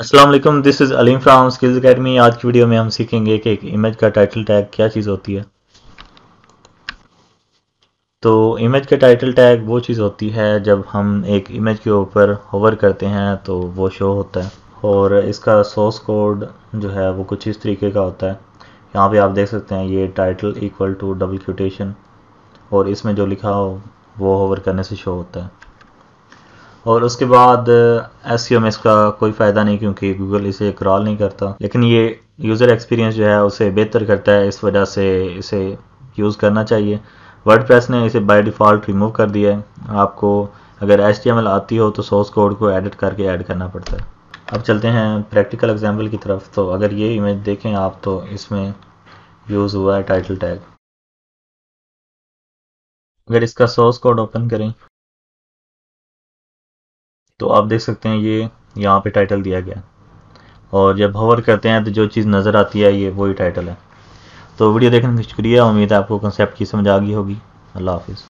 Aslam this is Aleem from Skills Academy आज की video में हम सीखेंगे कि एक इमेज का टाइटल टैग क्या चीज़ होती है तो इमेज का टाइटल टैग वो चीज़ होती है जब हम एक इमेज के ऊपर होवर करते हैं तो वो शो होता है और इसका सोर्स कोड जो है वो कुछ इस तरीके का होता है यहाँ पे आप देख सकते हैं ये title equal to double quotation और इसमें जो लिखा हो वो होवर करने से शो होता है और उसके बाद एस में इसका कोई फ़ायदा नहीं क्योंकि गूगल इसे क्रॉल नहीं करता लेकिन ये यूज़र एक्सपीरियंस जो है उसे बेहतर करता है इस वजह से इसे यूज़ करना चाहिए वर्ड ने इसे बाई डिफ़ॉल्ट रिमूव कर दिया है आपको अगर एल आती हो तो सोर्स कोड को एडिट करके ऐड करना पड़ता है अब चलते हैं प्रैक्टिकल एग्जाम्पल की तरफ तो अगर ये इमेज देखें आप तो इसमें यूज़ हुआ है टाइटल टैग अगर इसका सोर्स कोड ओपन करें तो आप देख सकते हैं ये यहाँ पे टाइटल दिया गया और जब हवर करते हैं तो जो चीज़ नज़र आती है ये वही टाइटल है तो वीडियो देखने का शुक्रिया उम्मीद है आपको कंसेप्ट की समझ आ गई होगी अल्लाह हाफिज़